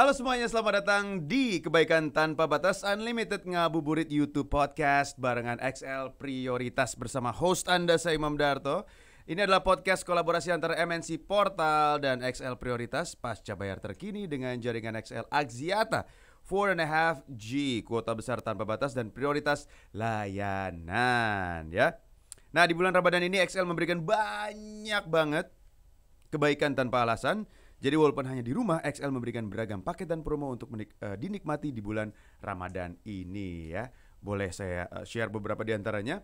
Halo semuanya, selamat datang di Kebaikan Tanpa Batas Unlimited Ngabuburit YouTube Podcast barengan XL Prioritas bersama host Anda saya Imam Darto. Ini adalah podcast kolaborasi antara MNC Portal dan XL Prioritas pasca bayar terkini dengan jaringan XL Axiata 4.5G kuota besar tanpa batas dan prioritas layanan ya. Nah, di bulan Ramadan ini XL memberikan banyak banget kebaikan tanpa alasan jadi walaupun hanya di rumah, XL memberikan beragam paket dan promo untuk menik, uh, dinikmati di bulan Ramadan ini ya. Boleh saya uh, share beberapa di antaranya.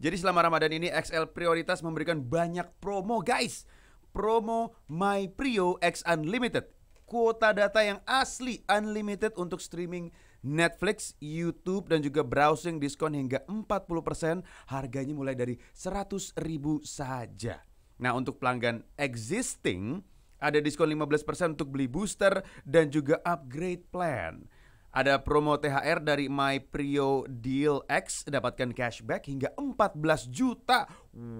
Jadi selama Ramadan ini XL prioritas memberikan banyak promo guys. Promo My Prio X Unlimited. Kuota data yang asli unlimited untuk streaming Netflix, YouTube, dan juga browsing diskon hingga 40%. Harganya mulai dari 100 ribu saja. Nah untuk pelanggan existing ada diskon 15% untuk beli booster dan juga upgrade plan. Ada promo THR dari My Prio Deal X dapatkan cashback hingga 14 juta.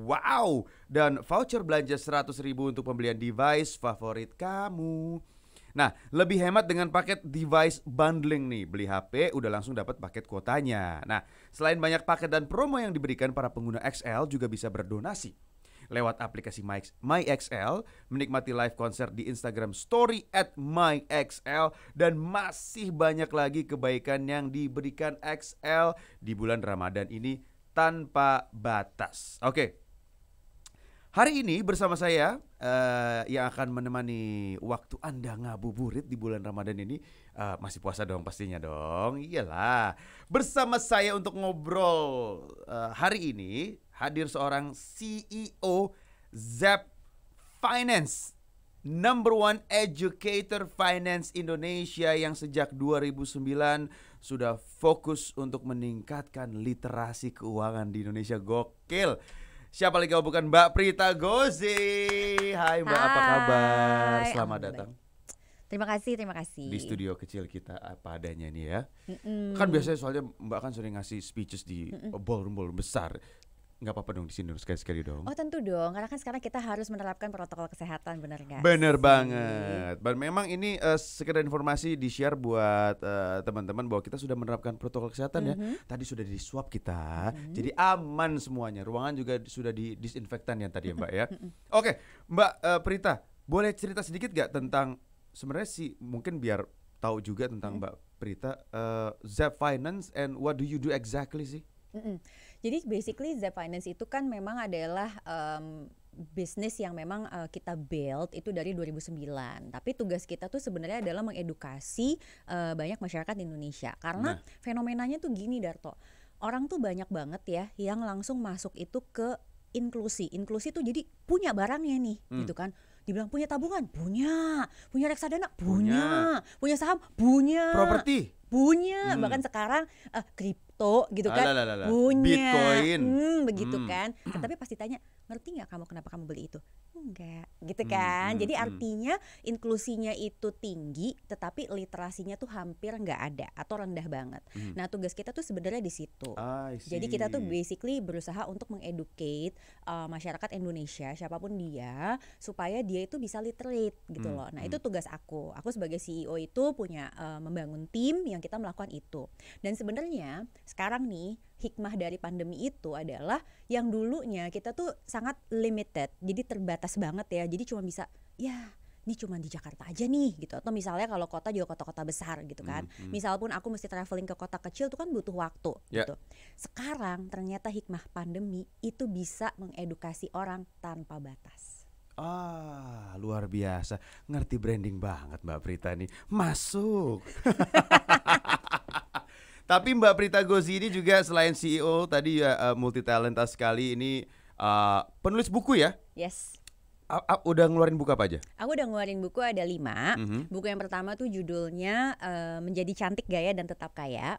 Wow! Dan voucher belanja 100 ribu untuk pembelian device favorit kamu. Nah, lebih hemat dengan paket device bundling nih. Beli HP udah langsung dapat paket kuotanya. Nah, selain banyak paket dan promo yang diberikan para pengguna XL juga bisa berdonasi lewat aplikasi MyXL, menikmati live konser di Instagram Story at MyXL, dan masih banyak lagi kebaikan yang diberikan XL di bulan Ramadan ini tanpa batas. Oke. Hari ini bersama saya uh, yang akan menemani waktu Anda ngabuburit di bulan Ramadan ini uh, masih puasa dong pastinya dong. Iyalah. Bersama saya untuk ngobrol uh, hari ini hadir seorang CEO Zep Finance number one educator finance Indonesia yang sejak 2009 sudah fokus untuk meningkatkan literasi keuangan di Indonesia. Gokil. Siapa lagi kalau bukan Mbak Prita Gozi. Hai Mbak, Hai. apa kabar? Selamat Hai. datang. Terima kasih, terima kasih. Di studio kecil kita apa adanya nih ya. Mm -mm. Kan biasanya soalnya Mbak kan sering ngasih speeches di ballroom-ballroom besar nggak apa-apa dong di sini dong sekali-sekali dong. Oh tentu dong, karena kan sekarang kita harus menerapkan protokol kesehatan, benar nggak? Bener banget. Dan memang ini uh, sekedar informasi di share buat uh, teman-teman bahwa kita sudah menerapkan protokol kesehatan mm -hmm. ya. Mhm. Tadi sudah di swab kita, mm -hmm. jadi aman semuanya. Ruangan juga sudah di disinfektan yang tadi ya Mbak ya. Mhm. Oke, Mbak uh, Prita, boleh cerita sedikit nggak tentang sebenarnya sih mungkin biar tahu juga tentang mm -hmm. Mbak Prita uh, Zep Finance and what do you do exactly sih? Mm -hmm. Jadi basically Z Finance itu kan memang adalah um, bisnis yang memang uh, kita build itu dari 2009. Tapi tugas kita tuh sebenarnya adalah mengedukasi uh, banyak masyarakat di Indonesia. Karena nah. fenomenanya tuh gini Darto. Orang tuh banyak banget ya yang langsung masuk itu ke inklusi. Inklusi tuh jadi punya barangnya nih, hmm. gitu kan. Dibilang punya tabungan, punya. Punya reksadana, punya. Punya, punya saham, punya. Properti punya hmm. bahkan sekarang uh, kripto gitu kan Alalala. punya Bitcoin hmm, begitu hmm. kan tapi pasti tanya ngerti nggak kamu kenapa kamu beli itu enggak gitu hmm, kan hmm. jadi hmm. artinya inklusinya itu tinggi tetapi literasinya tuh hampir nggak ada atau rendah banget hmm. nah tugas kita tuh sebenarnya di situ jadi kita tuh basically berusaha untuk mengedukate uh, eh, masyarakat Indonesia siapapun dia supaya dia itu bisa literate gitu hmm. loh nah hmm. itu tugas aku aku sebagai CEO itu punya uh, membangun tim yang dan kita melakukan itu. Dan sebenarnya sekarang nih hikmah dari pandemi itu adalah yang dulunya kita tuh sangat limited, jadi terbatas banget ya. Jadi cuma bisa ya ini cuma di Jakarta aja nih gitu atau misalnya kalau kota juga kota-kota besar gitu kan mm -hmm. misal pun aku mesti traveling ke kota kecil tuh kan butuh waktu yeah. gitu sekarang ternyata hikmah pandemi itu bisa mengedukasi orang tanpa batas Ah, luar biasa. Ngerti branding banget Mbak Prita nih. Masuk. Tapi Mbak Prita Gozi ini juga selain CEO tadi ya uh, eh, multi talenta sekali ini uh, penulis buku ya? Yes. A -a udah ngeluarin buku apa aja? Aku udah ngeluarin buku ada lima. Mm -hmm. Buku yang pertama tuh judulnya uh, menjadi cantik gaya dan tetap kaya.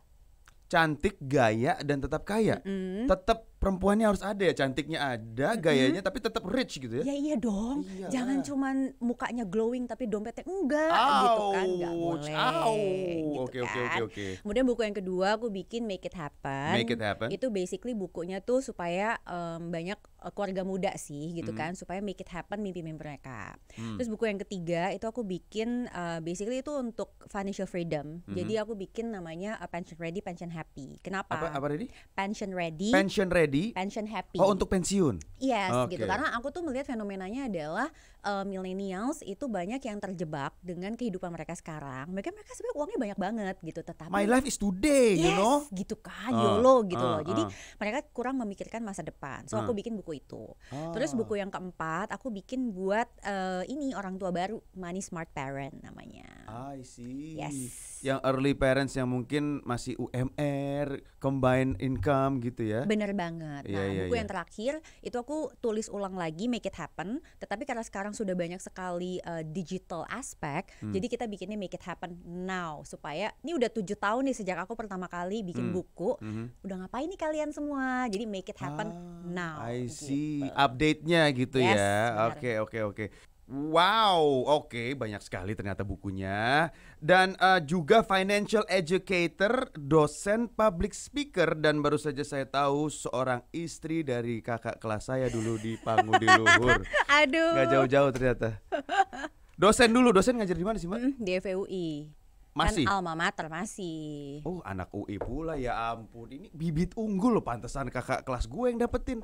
Cantik gaya dan tetap kaya. Mm -hmm. Tetap perempuannya harus ada ya cantiknya ada gayanya -hmm. tapi tetap rich gitu ya ya iya dong iya. jangan cuman mukanya glowing tapi dompetnya enggak Ouch. gitu kan enggak boleh gitu oke oke kan? oke oke kemudian buku yang kedua aku bikin make it happen make it happen itu basically bukunya tuh supaya um, banyak e, keluarga muda sih gitu -hmm. kan supaya make it happen mimpi-mimpi mereka mm. terus buku yang ketiga itu aku bikin uh, basically itu untuk financial freedom -hmm. jadi aku bikin namanya uh, pension ready pension happy kenapa apa, apa ready pension ready pension ready jadi pension happy. Oh, untuk pensiun. Yes, okay. gitu. Karena aku tuh melihat fenomenanya adalah uh, millennials itu banyak yang terjebak dengan kehidupan mereka sekarang. Mereka mereka sebenarnya uangnya banyak banget gitu, tetapi My life is today, yes, you know. gitu kan, uh, YOLO gitu uh, loh. Jadi uh. mereka kurang memikirkan masa depan. So uh. aku bikin buku itu. Uh. Terus buku yang keempat aku bikin buat uh, ini orang tua baru, Money Smart Parent namanya. I see. Yes. Yang early parents yang mungkin masih UMR, combine income gitu ya. Bener banget banget. Yeah, nah, yeah, buku yeah. yang terakhir itu aku tulis ulang lagi make it happen, tetapi karena sekarang sudah banyak sekali uh, digital aspek, hmm. jadi kita bikinnya make it happen now supaya ini udah tujuh tahun nih sejak aku pertama kali bikin hmm. buku, hmm. udah ngapain nih kalian semua? Jadi make it happen ah, now. I gitu. see gitu. update-nya gitu yes, ya. Oke, oke, oke. Wow, oke okay, banyak sekali ternyata bukunya dan uh, juga financial educator, dosen public speaker dan baru saja saya tahu seorang istri dari kakak kelas saya dulu di Pangu di Luhur. Aduh. Gak jauh-jauh ternyata. Dosen dulu, dosen ngajar di mana sih, Mbak? Hmm, di FUI. Masih. Kan alma mater masih. Oh, anak UI pula ya ampun. Ini bibit unggul loh pantesan kakak kelas gue yang dapetin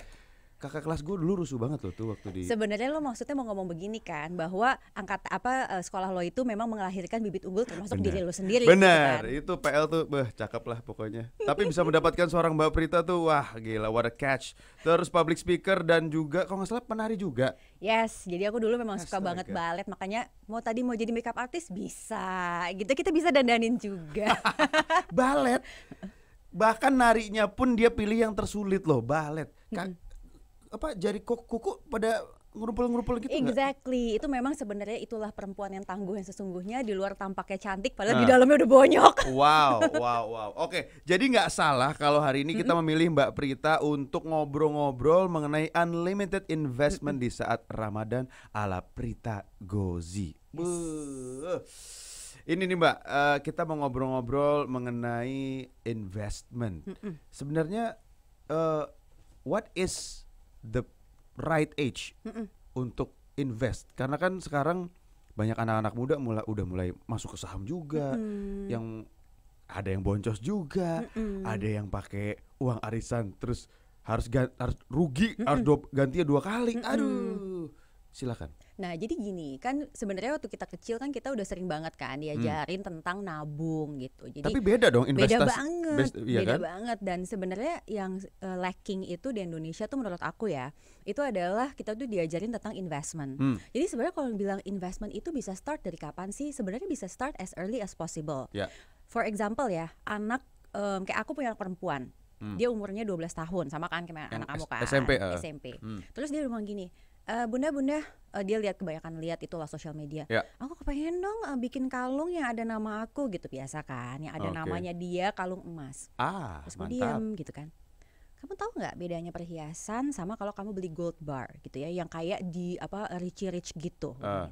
kakak kelas gue dulu rusuh banget loh tuh waktu di sebenarnya lo maksudnya mau ngomong begini kan bahwa angkat apa eh, sekolah lo itu memang melahirkan bibit unggul termasuk bener. diri lo sendiri gitu benar kan? itu PL tuh beh cakep lah pokoknya tapi bisa mendapatkan seorang mbak Prita tuh wah gila what a catch terus public speaker dan juga kalau nggak salah penari juga yes jadi aku dulu memang Astaga. suka banget balet makanya mau tadi mau jadi makeup artist bisa gitu kita bisa dandanin juga balet bahkan narinya pun dia pilih yang tersulit loh balet kan apa jari kuku pada ngurupul-ngurupul gitu Exactly, gak? itu memang sebenarnya itulah perempuan yang tangguh yang sesungguhnya di luar tampaknya cantik padahal nah. di ah. dalamnya udah bonyok. Wow, wow, wow. Oke, jadi nggak salah kalau hari ini kita mm -hmm. memilih Mbak Prita untuk ngobrol-ngobrol mengenai unlimited investment mm -hmm. di saat Ramadan ala Prita Gozi. Yes. Ini nih Mbak, eh, kita mau ngobrol-ngobrol mengenai investment. Mm hmm Sebenarnya uh, what is the right age Mm-mm. untuk invest karena kan sekarang banyak anak-anak muda mulai udah mulai masuk ke saham juga mm. yang ada yang boncos juga mm hmm ada yang pakai uang arisan terus harus harus rugi mm hmm harus gantinya dua kali mm hmm aduh silakan Nah, jadi gini, kan sebenarnya waktu kita kecil kan kita udah sering banget kan hmm. diajarin hmm. tentang nabung gitu. Jadi Tapi beda dong investasi. Beda banget. Best, iya beda kan? banget dan sebenarnya yang uh, lacking itu di Indonesia tuh menurut aku ya, itu adalah kita tuh diajarin tentang investment. Hmm. Jadi sebenarnya kalau bilang investment itu bisa start dari kapan sih? Sebenarnya bisa start as early as possible. Yeah. For example ya, anak um, kayak aku punya anak perempuan. Hmm. Dia umurnya 12 tahun sama kan kayak anak kamu kan SMP. Eh. SMP. Hmm. Terus dia bilang gini, Eh, bunda bunda uh, dia lihat kebanyakan lihat itulah sosial media. Ya. Aku kepengen dong uh, bikin kalung yang ada nama aku gitu biasa kan, yang ada okay. namanya dia kalung emas. Ah, Terus gue diam gitu kan. Kamu tahu nggak bedanya perhiasan sama kalau kamu beli gold bar gitu ya, yang kayak di apa rich rich gitu. Uh.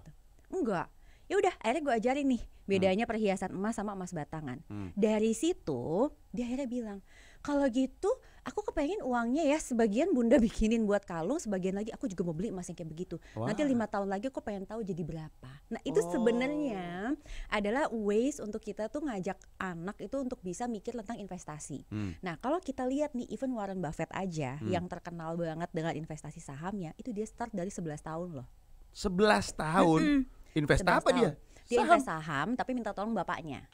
Enggak. Ya udah, akhirnya gue ajarin nih bedanya hmm. perhiasan emas sama emas batangan. Hmm. Dari situ dia akhirnya bilang, kalau gitu aku kepengen uangnya ya sebagian bunda bikinin buat kalung sebagian lagi aku juga mau beli emas yang kayak begitu wow. nanti lima tahun lagi aku pengen tahu jadi berapa nah itu oh. sebenarnya adalah ways untuk kita tuh ngajak anak itu untuk bisa mikir tentang investasi hmm. nah kalau kita lihat nih even Warren Buffett aja hmm. yang terkenal banget dengan investasi sahamnya itu dia start dari 11 tahun loh 11 tahun investasi -hmm. investasi apa tahun. dia dia saham. saham tapi minta tolong bapaknya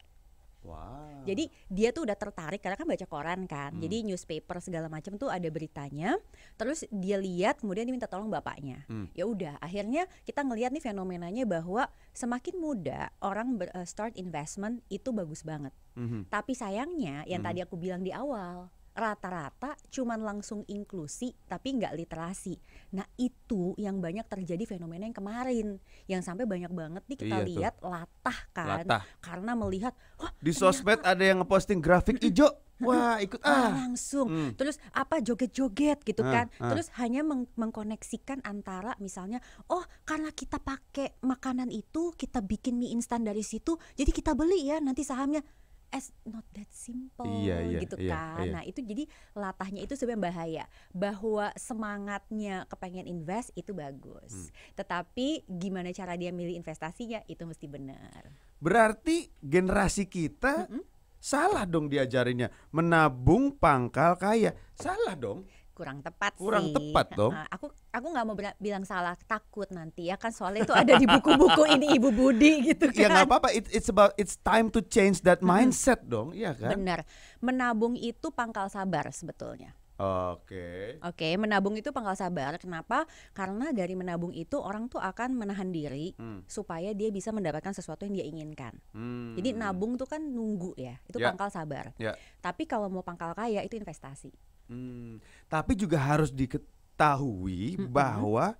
Wow. Jadi dia tuh udah tertarik karena kan baca koran kan. Hmm. Jadi newspaper segala macam tuh ada beritanya. Terus dia lihat kemudian dia minta tolong bapaknya. Hmm. Ya udah, akhirnya kita ngelihat nih fenomenanya bahwa semakin muda orang ber, uh, start investment itu bagus banget. -hmm. Tapi sayangnya yang -hmm. tadi aku bilang di awal, rata-rata cuman langsung inklusi tapi nggak literasi. Nah itu yang banyak terjadi fenomena yang kemarin yang sampai banyak banget nih kita iya lihat tuh. latah kan latah. karena melihat Wah, di ternyata... sosmed ada yang ngeposting grafik hijau. Wah ikut ah. ah langsung hmm. terus apa joget-joget gitu ah, kan ah. terus hanya meng mengkoneksikan antara misalnya oh karena kita pakai makanan itu kita bikin mie instan dari situ jadi kita beli ya nanti sahamnya as not that simple iya, iya, gitu iya, kan. Iya. Nah, itu jadi latahnya itu sebenarnya bahaya bahwa semangatnya kepengen invest itu bagus. Hmm. Tetapi gimana cara dia milih investasinya itu mesti benar. Berarti generasi kita mm -hmm. salah dong diajarinya menabung pangkal kaya. Salah dong kurang tepat kurang sih. tepat dong aku aku nggak mau bilang salah takut nanti ya kan soalnya itu ada di buku-buku ini ibu Budi gitu kan ya nggak kan. apa-apa It, it's about it's time to change that mindset hmm. dong iya kan benar menabung itu pangkal sabar sebetulnya Oke. Okay. Oke, okay, menabung itu pangkal sabar. Kenapa? Karena dari menabung itu orang tuh akan menahan diri hmm. supaya dia bisa mendapatkan sesuatu yang dia inginkan. Hmm. Jadi nabung tuh kan nunggu ya, itu yeah. pangkal sabar. Yeah. Tapi kalau mau pangkal kaya itu investasi. Hmm, tapi juga harus diketahui bahwa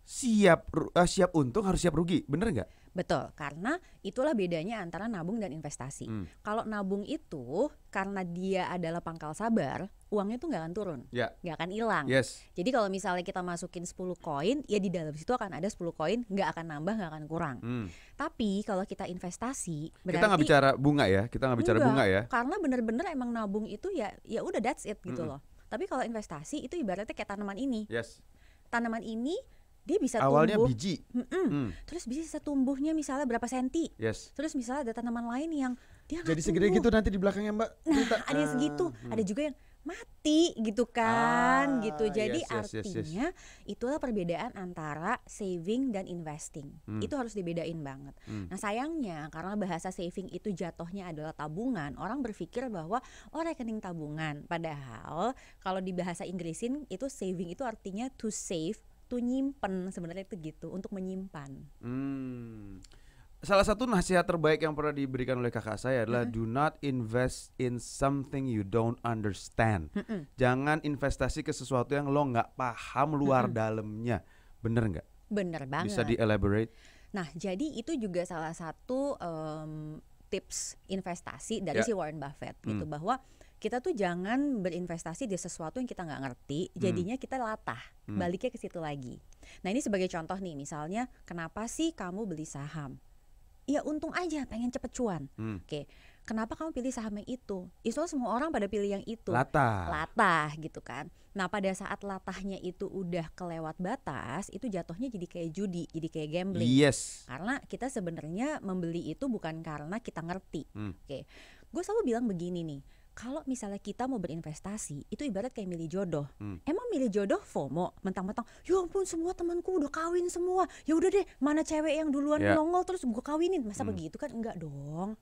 siap uh, siap untung harus siap rugi, bener nggak? Betul, karena itulah bedanya antara nabung dan investasi. Hmm. Kalau nabung itu karena dia adalah pangkal sabar, uangnya tuh nggak akan turun, yeah. akan hilang. Yes. Jadi kalau misalnya kita masukin 10 koin, ya di dalam situ akan ada 10 koin, nggak akan nambah, nggak akan kurang. Hmm. Tapi kalau kita investasi, berarti kita nggak bicara bunga ya, kita nggak bicara enggak, bunga ya. Karena bener-bener emang nabung itu ya, ya udah that's it gitu mm loh. Tapi kalau investasi itu ibaratnya kayak tanaman ini. Yes. Tanaman ini dia bisa awalnya tumbuh. biji mm -mm. Mm. terus bisa tumbuhnya misalnya berapa senti yes. terus misalnya ada tanaman lain yang dia jadi segede gitu nanti di belakangnya mbak nah Minta. ada yang ah. segitu hmm. ada juga yang mati gitu kan ah, gitu jadi yes, yes, artinya yes, yes. itulah perbedaan antara saving dan investing hmm. itu harus dibedain banget hmm. nah sayangnya karena bahasa saving itu jatuhnya adalah tabungan orang berpikir bahwa oh rekening tabungan padahal kalau di bahasa Inggrisin itu saving itu artinya to save waktu nyimpen sebenarnya itu gitu untuk menyimpan. Hmm. Salah satu nasihat terbaik yang pernah diberikan oleh kakak saya adalah -hmm. do not invest in something you don't understand. -hmm. Jangan investasi ke sesuatu yang lo nggak paham luar -hmm. dalamnya. Bener nggak? Bener banget. Bisa di elaborate. Nah, jadi itu juga salah satu um, tips investasi dari yeah. si Warren Buffett gitu, mm. gitu bahwa kita tuh jangan berinvestasi di sesuatu yang kita nggak ngerti hmm. jadinya hmm. kita latah hmm. baliknya ke situ lagi nah ini sebagai contoh nih misalnya kenapa sih kamu beli saham ya untung aja pengen cepet cuan hmm. oke kenapa kamu pilih saham yang itu itu ya, semua orang pada pilih yang itu latah latah gitu kan nah pada saat latahnya itu udah kelewat batas itu jatuhnya jadi kayak judi jadi kayak gambling yes karena kita sebenarnya membeli itu bukan karena kita ngerti hmm. oke gue selalu bilang begini nih kalau misalnya kita mau berinvestasi itu ibarat kayak milih jodoh hmm. emang milih jodoh FOMO mentang-mentang ya ampun semua temanku udah kawin semua ya udah deh mana cewek yang duluan yeah. nongol terus gue kawinin masa hmm. begitu kan enggak dong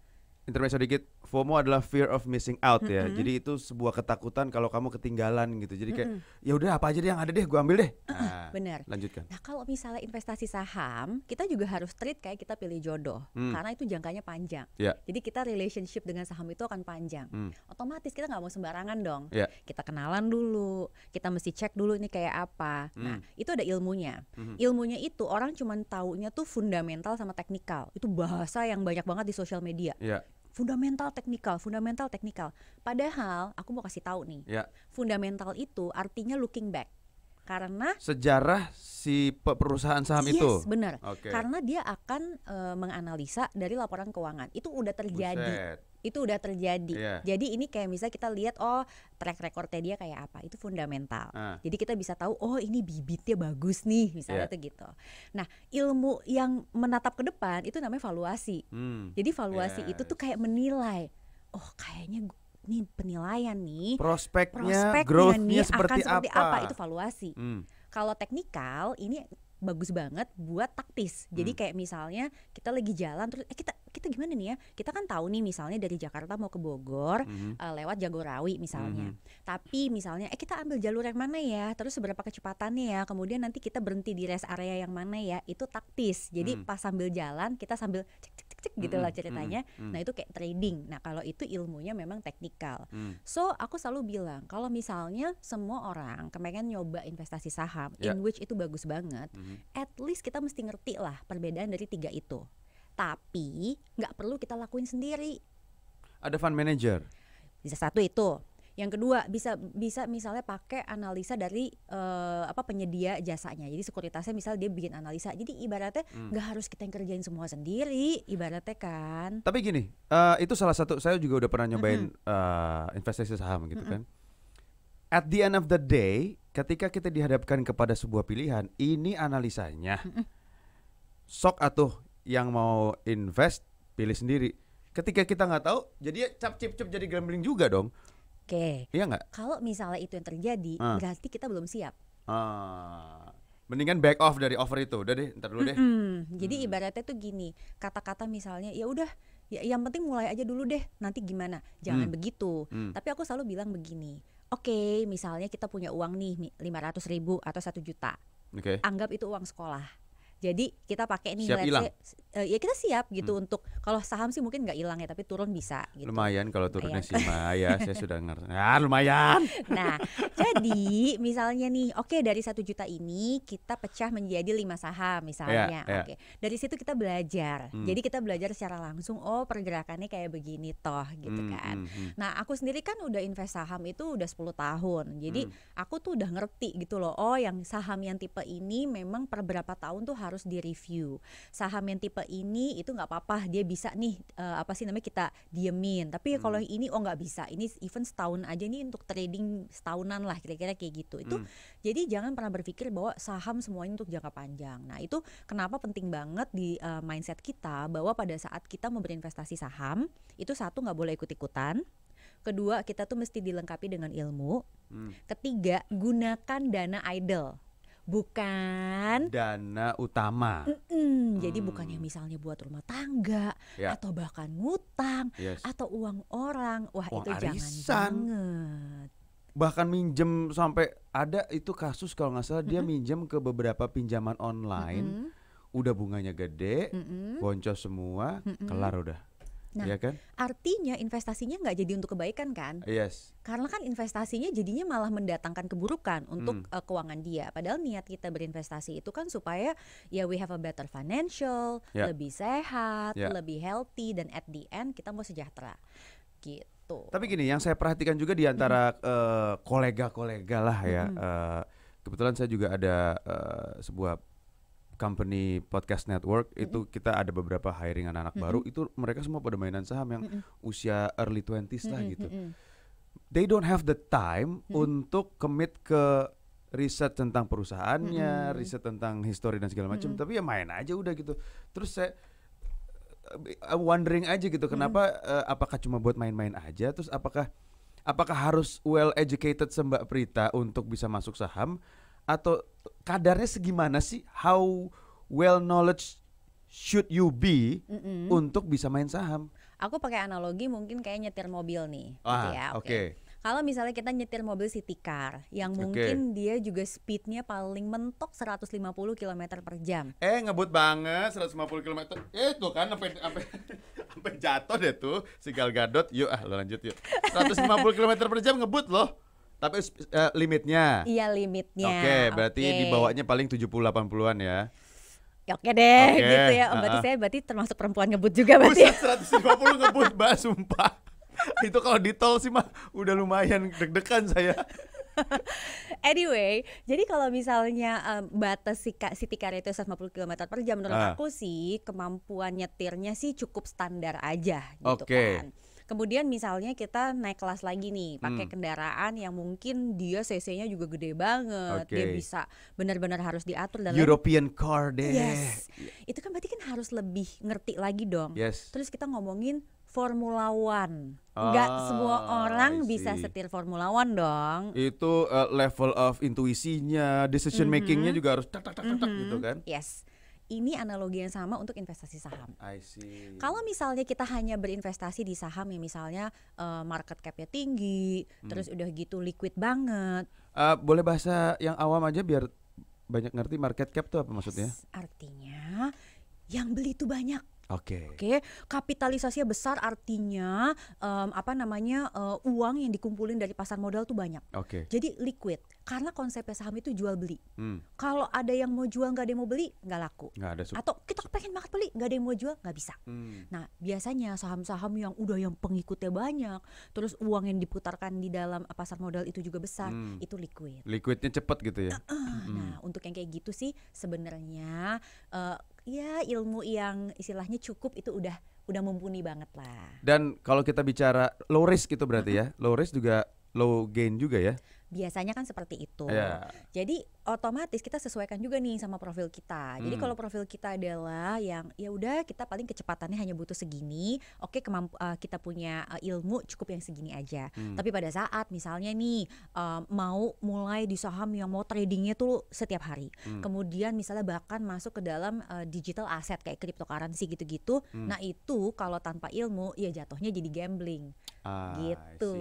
intermezzo dikit FOMO adalah fear of missing out ya. Mm -hmm. Jadi itu sebuah ketakutan kalau kamu ketinggalan gitu. Jadi kayak mm -hmm. ya udah apa aja deh yang ada deh gue ambil deh. Nah, Bener. Lanjutkan. Nah, kalau misalnya investasi saham, kita juga harus treat kayak kita pilih jodoh mm. karena itu jangkanya panjang. Yeah. Jadi kita relationship dengan saham itu akan panjang. Mm. Otomatis kita nggak mau sembarangan dong. Yeah. Kita kenalan dulu, kita mesti cek dulu ini kayak apa. Mm. Nah, itu ada ilmunya. Mm -hmm. Ilmunya itu orang cuman taunya tuh fundamental sama teknikal. Itu bahasa yang banyak banget di sosial media. Yeah fundamental teknikal, fundamental teknikal. Padahal aku mau kasih tahu nih, ya. fundamental itu artinya looking back karena sejarah si perusahaan saham yes, itu. Yes, benar. Okay. Karena dia akan e, menganalisa dari laporan keuangan. Itu udah terjadi. Buset itu udah terjadi. Yeah. Jadi ini kayak misalnya kita lihat oh track recordnya dia kayak apa, itu fundamental. Uh. Jadi kita bisa tahu oh ini bibitnya bagus nih misalnya yeah. itu gitu. Nah ilmu yang menatap ke depan itu namanya valuasi. Hmm. Jadi valuasi yeah. itu tuh kayak menilai oh kayaknya nih penilaian nih prospeknya, prospeknya growthnya nih seperti akan seperti apa. apa itu valuasi. Hmm. Kalau teknikal ini bagus banget buat taktis. Jadi hmm. kayak misalnya kita lagi jalan terus eh kita kita gimana nih ya kita kan tahu nih misalnya dari Jakarta mau ke Bogor mm-hmm. uh, lewat Jagorawi misalnya mm-hmm. tapi misalnya eh kita ambil jalur yang mana ya terus seberapa kecepatannya ya kemudian nanti kita berhenti di rest area yang mana ya itu taktis jadi mm-hmm. pas sambil jalan kita sambil cek cek cek, cek mm-hmm. gitu hmm, hmm, ceritanya mm-hmm. nah itu kayak trading nah kalau itu ilmunya memang teknikal mm-hmm. so aku selalu bilang kalau misalnya semua orang kepengen nyoba investasi saham yeah. in which itu bagus banget mm-hmm. at least kita mesti ngerti lah perbedaan dari tiga itu tapi nggak perlu kita lakuin sendiri. Ada fund manager. Bisa satu itu. Yang kedua bisa bisa misalnya pakai analisa dari uh, apa penyedia jasanya. Jadi sekuritasnya misalnya dia bikin analisa. Jadi ibaratnya hmm. nggak hmm. harus kita yang kerjain semua sendiri, ibaratnya kan. Tapi gini, uh, itu salah satu saya juga udah pernah nyobain uh, investasi saham gitu kan. At the end of the day, ketika kita dihadapkan kepada sebuah pilihan, ini analisanya. Sok atau yang mau invest pilih sendiri. Ketika kita nggak tahu, jadi ya cap cip cip jadi gambling juga dong. Oke. Okay. Iya nggak? Kalau misalnya itu yang terjadi, hmm. berarti kita belum siap. Ah. Mendingan back off dari offer itu. Udah deh, ntar dulu deh. Mm -hmm. Jadi ibaratnya tuh gini, kata-kata misalnya ya udah ya yang penting mulai aja dulu deh nanti gimana jangan hmm. begitu hmm. tapi aku selalu bilang begini oke okay, misalnya kita punya uang nih lima ratus ribu atau satu juta okay. anggap itu uang sekolah jadi kita pakai nih siap hilang Uh, ya kita siap gitu hmm. untuk kalau saham sih mungkin nggak hilang ya tapi turun bisa gitu. Lumayan kalau turunnya sih ya saya sudah ngerti. Ya lumayan. Nah, jadi misalnya nih oke okay, dari satu juta ini kita pecah menjadi lima saham misalnya. Yeah, yeah. Oke. Okay. Dari situ kita belajar. Hmm. Jadi kita belajar secara langsung oh pergerakannya kayak begini toh gitu hmm, kan. Hmm, hmm. Nah, aku sendiri kan udah invest saham itu udah 10 tahun. Jadi hmm. aku tuh udah ngerti gitu loh. Oh, yang saham yang tipe ini memang per berapa tahun tuh harus harus direview. Saham yang tipe ini itu nggak apa-apa, dia bisa nih uh, apa sih namanya kita diemin. Tapi hmm. kalau ini oh nggak bisa, ini even setahun aja ini untuk trading setahunan lah kira-kira kayak gitu. Itu hmm. jadi jangan pernah berpikir bahwa saham semuanya untuk jangka panjang. Nah itu kenapa penting banget di uh, mindset kita bahwa pada saat kita mau berinvestasi saham itu satu nggak boleh ikut-ikutan. Kedua, kita tuh mesti dilengkapi dengan ilmu. Hmm. Ketiga, gunakan dana idle bukan dana utama. Mm -mm, Jadi hmm. bukan yang misalnya buat rumah tangga ya. atau bahkan ngutang yes. atau uang orang. Wah, uang itu arisan. jangan banget. Bahkan minjem sampai ada itu kasus kalau nggak salah dia minjem ke beberapa pinjaman online. Mm -hmm. Udah bunganya gede, mm -hmm. boncos semua, mm -hmm. kelar udah Nah, ya kan? artinya investasinya nggak jadi untuk kebaikan kan? Yes. Karena kan investasinya jadinya malah mendatangkan keburukan untuk hmm. uh, keuangan dia. Padahal niat kita berinvestasi itu kan supaya ya we have a better financial, yeah. lebih sehat, yeah. lebih healthy, dan at the end kita mau sejahtera. Gitu. Tapi gini, yang saya perhatikan juga di antara hmm. uh, kolega-kolega lah ya. Hmm. Uh, kebetulan saya juga ada uh, sebuah company podcast network mm-hmm. itu kita ada beberapa hiring anak-anak mm-hmm. baru itu mereka semua pada mainan saham yang mm-hmm. usia early 20s mm-hmm. lah gitu. They don't have the time mm-hmm. untuk commit ke riset tentang perusahaannya, mm-hmm. riset tentang history dan segala macam, mm-hmm. tapi ya main aja udah gitu. Terus saya eh, I'm wondering aja gitu kenapa mm uh, apakah cuma buat main-main aja terus apakah apakah harus well educated sembak Prita untuk bisa masuk saham atau kadarnya segimana sih how well knowledge should you be mm -mm. untuk bisa main saham? Aku pakai analogi mungkin kayak nyetir mobil nih, gitu ah, gitu ya. Oke. Okay. Okay. Kalau misalnya kita nyetir mobil city car yang mungkin okay. dia juga speednya paling mentok 150 km per jam. Eh ngebut banget 150 km. Eh itu kan sampai sampai sampai jatuh deh tuh si Gal Gadot. Yuk ah lo lanjut yuk. 150 km per jam ngebut loh. Tapi uh, limitnya. Iya, limitnya. Oke, okay, berarti okay. dibawanya paling 70 80-an ya. Ya oke deh okay. gitu ya. Oh, berarti uh -huh. saya berarti termasuk perempuan ngebut juga berarti. Buset, 150 ya? ngebut, Mbak, sumpah. Itu kalau di tol sih mah udah lumayan deg-degan saya. anyway, jadi kalau misalnya um, batas si, si tikar itu 150 km per jam menurut uh. aku sih kemampuan nyetirnya sih cukup standar aja gitu okay. kan. Kemudian misalnya kita naik kelas lagi nih pakai hmm. kendaraan yang mungkin dia CC-nya juga gede banget, okay. dia bisa benar-benar harus diatur dalam European car deh. Yes. Itu kan berarti kan harus lebih ngerti lagi dong. Yes. Terus kita ngomongin Formula One. Nggak ah, semua orang bisa setir Formula One dong. Itu uh, level of intuisinya, decision mhm. makingnya mm -hmm. juga harus tak tak tak tak mhm. gitu kan? Yes ini analogi yang sama untuk investasi saham. I see. Kalau misalnya kita hanya berinvestasi di saham yang misalnya uh, market capnya tinggi, hmm. terus udah gitu liquid banget. Uh, boleh bahasa yang awam aja biar banyak ngerti market cap tuh apa maksudnya? Yes, artinya yang beli itu banyak. Oke. Okay. Oke, okay. kapitalisasinya besar artinya um, apa namanya uh, uang yang dikumpulin dari pasar modal tuh banyak. Oke. Okay. Jadi liquid karena konsepnya saham itu jual beli. Hmm. Kalau ada yang mau jual nggak ada yang mau beli nggak laku. Nggak ada. Atau kita pengen banget beli nggak ada yang mau jual nggak bisa. Hmm. Nah biasanya saham-saham yang udah yang pengikutnya banyak, terus uang yang diputarkan di dalam eh, pasar modal itu juga besar, hmm. itu liquid. Liquidnya cepet gitu ya. Uh, hmm. Nah untuk yang kayak gitu sih sebenarnya uh, ya ilmu yang istilahnya cukup itu udah udah mumpuni banget lah. Dan kalau kita bicara low risk itu berarti ya, low risk juga low gain juga ya? Biasanya kan seperti itu. Yeah. Jadi otomatis kita sesuaikan juga nih sama profil kita. Hmm. Jadi kalau profil kita adalah yang ya udah kita paling kecepatannya hanya butuh segini, oke okay, kemampu, uh, eh, kita punya uh, ilmu cukup yang segini aja. Hmm. Tapi pada saat misalnya nih uh, mau mulai di saham yang mau tradingnya tuh setiap hari, hmm. kemudian misalnya bahkan masuk ke dalam uh, digital asset kayak cryptocurrency gitu-gitu, hmm. nah itu kalau tanpa ilmu ya jatuhnya jadi gambling. Ah, gitu.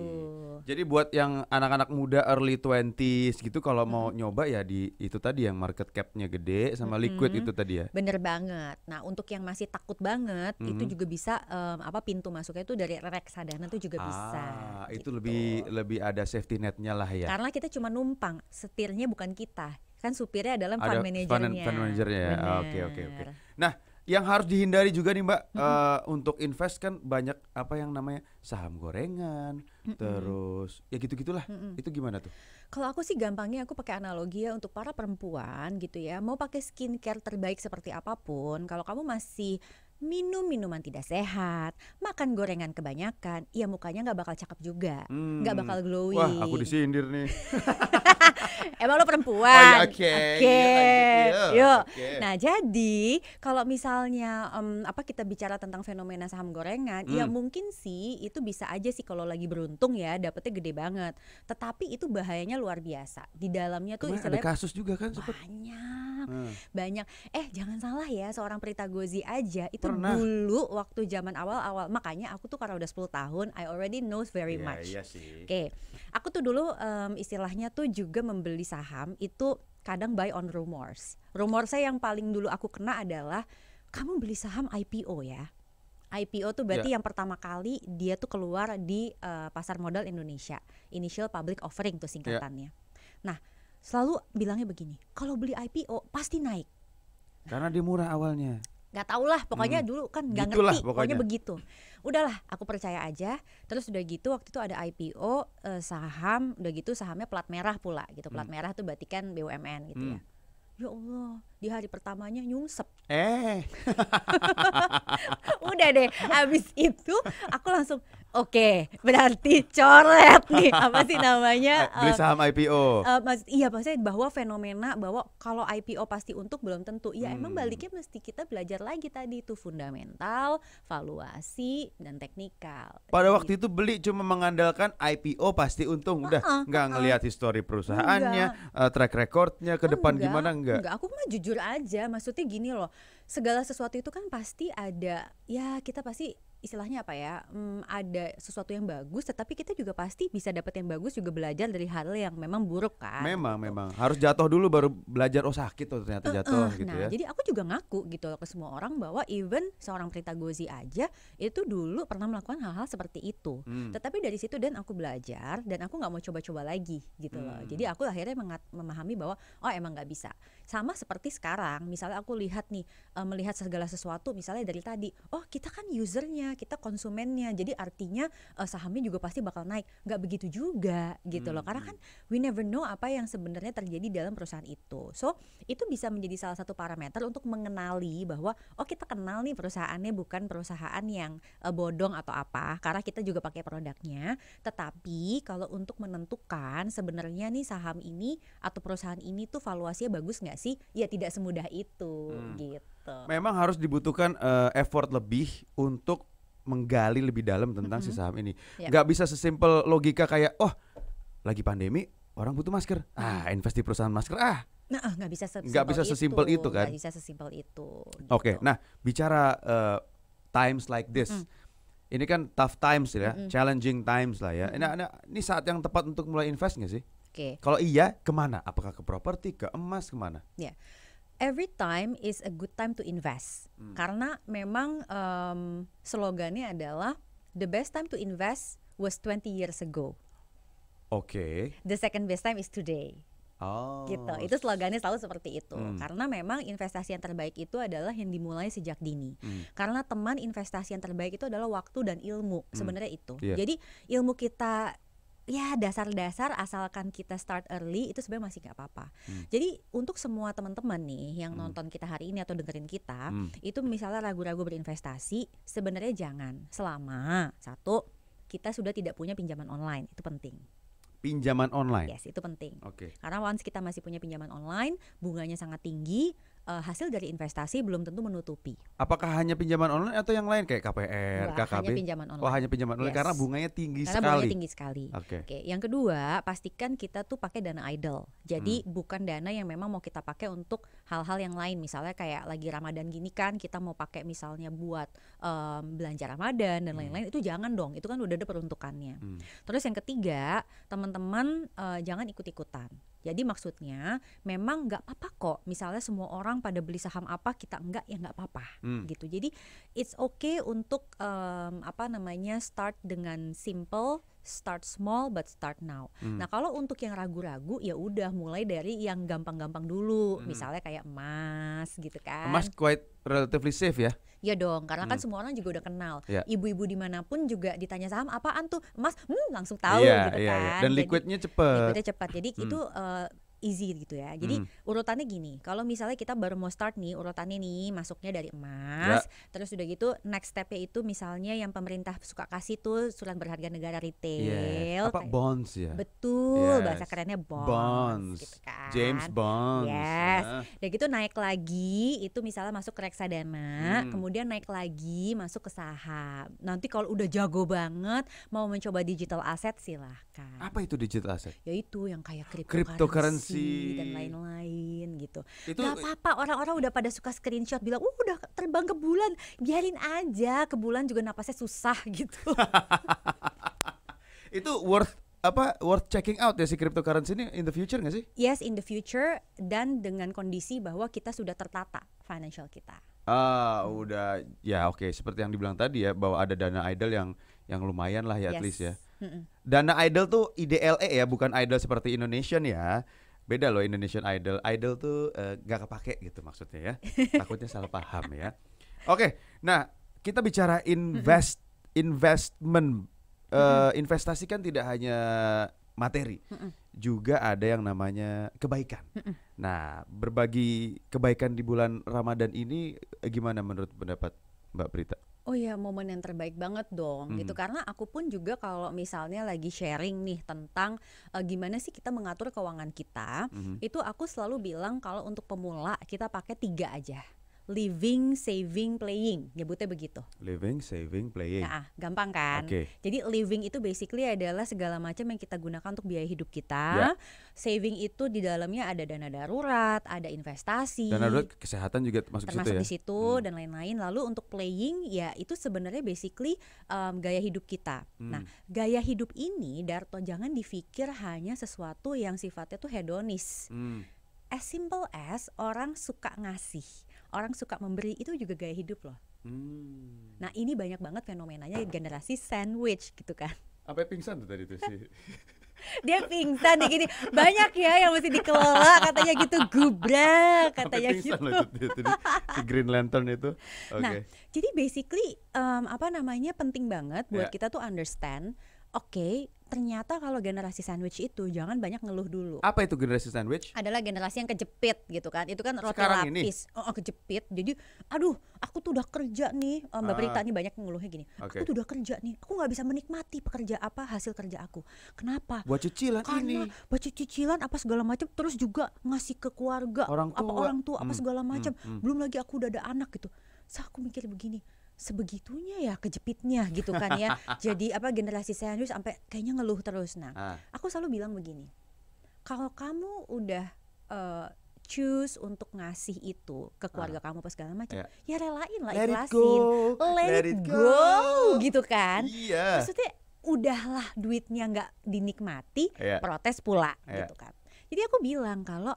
Jadi buat yang anak-anak muda early twenties gitu kalau hmm. mau nyoba ya di itu tadi yang market capnya gede sama mm-hmm. liquid itu tadi ya bener banget nah untuk yang masih takut banget mm-hmm. itu juga bisa um, apa pintu masuknya itu dari reksadana itu juga ah, bisa itu gitu. lebih lebih ada safety netnya lah ya karena kita cuma numpang setirnya bukan kita kan supirnya adalah fund manajernya fund, fund manajernya ya? oke oke oke nah yang harus dihindari juga nih mbak mm -hmm. uh, untuk invest kan banyak apa yang namanya saham gorengan mm -hmm. terus ya gitu gitulah mm -hmm. itu gimana tuh kalau aku sih gampangnya aku pakai analogi ya untuk para perempuan gitu ya mau pakai skincare terbaik seperti apapun kalau kamu masih minum minuman tidak sehat, makan gorengan kebanyakan, ya mukanya nggak bakal cakep juga, hmm. nggak hmm. bakal glowing. Wah, aku disindir nih. Emang lo perempuan. Oh, iya, oke. Oh, Oke. Okay. Okay. Yeah, yeah. Yuk. Okay. Nah, jadi kalau misalnya um, apa kita bicara tentang fenomena saham gorengan, ya hmm. ya mungkin sih itu bisa aja sih kalau lagi beruntung ya dapetnya gede banget. Tetapi itu bahayanya luar biasa. Di dalamnya tuh ada kasus juga kan banyak. Hmm. Banyak. Eh, jangan salah ya, seorang Prita Gozi aja itu pernah. dulu waktu zaman awal-awal makanya aku tuh karena udah 10 tahun I already knows very yeah, much. Iya Oke. Okay. Aku tuh dulu um, istilahnya tuh juga membeli saham itu kadang buy on rumors. Rumor saya yang paling dulu aku kena adalah kamu beli saham IPO ya. IPO tuh berarti yeah. yang pertama kali dia tuh keluar di uh, pasar modal Indonesia, initial public offering tuh ya. singkatannya. Yeah. Nah, selalu bilangnya begini, kalau beli IPO pasti naik. Karena dia murah awalnya nggak tau lah pokoknya hmm. dulu kan nggak ngerti pokoknya. pokoknya begitu udahlah aku percaya aja terus udah gitu waktu itu ada IPO eh, saham udah gitu sahamnya plat merah pula gitu plat hmm. merah tuh berarti kan BUMN gitu ya. hmm. ya ya Allah di hari pertamanya nyungsep eh udah deh habis itu aku langsung Oke, berarti coret nih apa sih namanya? Eh, beli eh, saham IPO. Uh, eh, mas, iya maksudnya bahwa fenomena bahwa kalau IPO pasti untuk belum tentu. Ya hmm. emang baliknya mesti kita belajar lagi tadi itu fundamental, valuasi dan teknikal. Pada gitu. waktu itu beli cuma mengandalkan IPO pasti untung, udah uh-uh, nggak uh-uh. ngelihat histori perusahaannya, uh, track recordnya ke oh, depan enggak, gimana enggak? Enggak, aku mah jujur aja. Maksudnya gini loh, segala sesuatu itu kan pasti ada. Ya kita pasti istilahnya apa ya hmm, ada sesuatu yang bagus tetapi kita juga pasti bisa dapat yang bagus juga belajar dari hal yang memang buruk kan memang gitu. memang harus jatuh dulu baru belajar oh sakit tuh ternyata uh, jatuh uh, gitu nah, ya jadi aku juga ngaku gitu ke semua orang bahwa even seorang Prita Gozi aja itu dulu pernah melakukan hal-hal seperti itu hmm. tetapi dari situ dan aku belajar dan aku nggak mau coba-coba lagi gitu hmm. loh jadi aku akhirnya mengat, memahami bahwa oh emang nggak bisa sama seperti sekarang misalnya aku lihat nih melihat segala sesuatu misalnya dari tadi oh kita kan usernya kita konsumennya. Jadi artinya uh, sahamnya juga pasti bakal naik. Nggak begitu juga gitu hmm. loh. Karena kan hmm. we never know apa yang sebenarnya terjadi dalam perusahaan itu. So, itu bisa menjadi salah satu parameter untuk mengenali bahwa oh kita kenal nih perusahaannya bukan perusahaan yang uh, bodong atau apa karena kita juga pakai produknya. Tetapi kalau untuk menentukan sebenarnya nih saham ini atau perusahaan ini tuh valuasinya bagus nggak sih? Ya tidak semudah itu hmm. gitu. Memang harus dibutuhkan uh, effort lebih untuk menggali lebih dalam tentang mm -hmm. si saham ini. Yeah. Gak bisa sesimpel logika kayak oh lagi pandemi orang butuh masker, ah invest di perusahaan masker, ah Nah, nggak bisa sesimpel nggak bisa sesimpel itu, itu kan? Nggak bisa sesimpel itu. Gitu. Oke, okay. nah bicara uh, times like this, mm. ini kan tough times ya, mm. challenging times lah ya. Mm. Ini, ini, ini saat yang tepat untuk mulai invest nggak sih? Oke. Okay. Kalau iya, kemana? Apakah ke properti, ke emas, kemana? Ya, yeah every time is a good time to invest hmm. karena memang um, slogannya adalah the best time to invest was 20 years ago. Oke. Okay. The second best time is today. Oh. Gitu. Itu slogannya selalu seperti itu. Hmm. Karena memang investasi yang terbaik itu adalah yang dimulai sejak dini. Hmm. Karena teman investasi yang terbaik itu adalah waktu dan ilmu. Hmm. Sebenarnya itu. Yeah. Jadi ilmu kita ya dasar-dasar asalkan kita start early itu sebenarnya masih nggak apa-apa. Hmm. Jadi untuk semua teman-teman nih yang hmm. nonton kita hari ini atau dengerin kita, hmm. itu misalnya ragu-ragu berinvestasi, sebenarnya jangan selama satu kita sudah tidak punya pinjaman online itu penting pinjaman online. Yes, itu penting. Oke. Okay. Karena once kita masih punya pinjaman online, bunganya sangat tinggi, uh, hasil dari investasi belum tentu menutupi. Apakah hanya pinjaman online atau yang lain kayak KPR, Enggak, KKB? Hanya pinjaman online. Oh, hanya pinjaman online yes. karena bunganya tinggi karena sekali. Karena bunganya tinggi sekali. Oke. Okay. Okay. Yang kedua, pastikan kita tuh pakai dana idle. Jadi hmm. bukan dana yang memang mau kita pakai untuk hal-hal yang lain. Misalnya kayak lagi Ramadan gini kan kita mau pakai misalnya buat um, belanja Ramadan dan hmm. lain-lain hmm. itu jangan dong. Itu kan udah ada peruntukannya. Hmm. Terus yang ketiga, teman-teman uh, jangan ikut-ikutan. Jadi maksudnya memang nggak apa-apa kok. Misalnya semua orang pada beli saham apa kita enggak ya nggak apa-apa hmm. gitu. Jadi it's okay untuk um, apa namanya start dengan simple start small but start now. Hmm. Nah, kalau untuk yang ragu-ragu ya udah mulai dari yang gampang-gampang dulu. Hmm. Misalnya kayak emas gitu kan. Emas quite relatively safe ya. Ya dong, karena kan hmm. semua orang juga udah kenal. ibu iya. Ibu-ibu dimanapun juga ditanya saham apaan tuh emas, hmm langsung tahu yeah, gitu yeah, iya. kan. Yeah. Dan liquidnya cepet. Liquidnya cepat. Jadi hmm. itu uh, easy gitu ya. Jadi hmm. urutannya gini, kalau misalnya kita baru mau start nih, urutannya nih masuknya dari emas, ya. terus udah gitu next stepnya itu misalnya yang pemerintah suka kasih tuh surat berharga negara retail. yeah. Apa bonds ya? Betul, yes. bahasa kerennya bonds. Bonds. Gitu kan. James Bonds. Yes. Ya. gitu naik lagi itu misalnya masuk ke reksadana, hmm. kemudian naik lagi masuk ke saham. Nanti kalau udah jago banget mau mencoba digital asset silahkan. Apa itu digital asset? Yaitu yang kayak cryptocurrency Messi dan iya. lain-lain gitu. Itu, Gak apa-apa orang-orang udah pada suka screenshot bilang, uh udah terbang ke bulan, biarin aja ke bulan juga napasnya susah gitu. itu worth apa worth checking out ya si cryptocurrency ini in the future nggak sih? Yes, in the future dan dengan kondisi bahwa kita sudah tertata financial kita. Ah, udah ya oke okay. seperti yang dibilang tadi ya bahwa ada dana idle yang yang lumayan lah ya yes. at least ya. Dana idol tuh IDLE ya, bukan idol seperti Indonesian ya beda loh Indonesian Idol. Idol tuh uh, eh, gak kepake gitu maksudnya ya. Takutnya salah paham ya. Oke, okay, nah kita bicara invest investment uh, investasi kan tidak hanya materi. Juga ada yang namanya kebaikan. Nah, berbagi kebaikan di bulan Ramadan ini eh, gimana menurut pendapat Mbak Prita? Oh ya momen yang terbaik banget dong hmm. gitu karena aku pun juga kalau misalnya lagi sharing nih tentang uh, gimana sih kita mengatur keuangan kita hmm. itu aku selalu bilang kalau untuk pemula kita pakai tiga aja living, saving, playing. Nyebutnya begitu. Living, saving, playing. Nah, gampang kan? Okay. Jadi living itu basically adalah segala macam yang kita gunakan untuk biaya hidup kita. Yeah. Saving itu di dalamnya ada dana darurat, ada investasi. Dana darurat kesehatan juga masuk, termasuk situ ya? di situ hmm. dan lain-lain. Lalu untuk playing ya itu sebenarnya basically um, gaya hidup kita. Hmm. Nah, gaya hidup ini Darto jangan dipikir hanya sesuatu yang sifatnya tuh hedonis. Hmm as simple as orang suka ngasih orang suka memberi itu juga gaya hidup loh. Hmm. Nah ini banyak banget fenomenanya generasi sandwich gitu kan. Apa pingsan tuh tadi tuh sih? dia pingsan nih gini banyak ya yang mesti dikelola katanya gitu gubra katanya gitu loh, si Green Lantern itu okay. nah jadi basically um, apa namanya penting banget buat yeah. kita tuh understand oke okay, ternyata kalau generasi sandwich itu jangan banyak ngeluh dulu. Apa itu generasi sandwich? Adalah generasi yang kejepit gitu kan. Itu kan roti Sekarang lapis. Ini? Oh, oh, kejepit. Jadi aduh, aku tuh udah kerja nih. Eh, Mbak ah. Prita nih banyak ngeluhnya gini. Okay. Aku tuh udah kerja nih. Aku nggak bisa menikmati pekerja apa hasil kerja aku. Kenapa? Buat cicilan Karena ini. Buat cicilan apa segala macam terus juga ngasih ke keluarga orang tua. apa orang tua apa hmm, segala macam. Hmm, hmm. Belum lagi aku udah ada anak gitu. Saya so, aku mikir begini sebegitunya ya kejepitnya gitu kan ya. Jadi apa generasi saya sandwich sampai kayaknya ngeluh terus. Nah, ah. aku selalu bilang begini. Kalau kamu udah uh, choose untuk ngasih itu ke keluarga uh, kamu pas segala macam yeah. ya relain lah let it go. let, let it go. go gitu kan yeah. maksudnya udahlah duitnya nggak dinikmati yeah. protes pula yeah. gitu kan jadi aku bilang kalau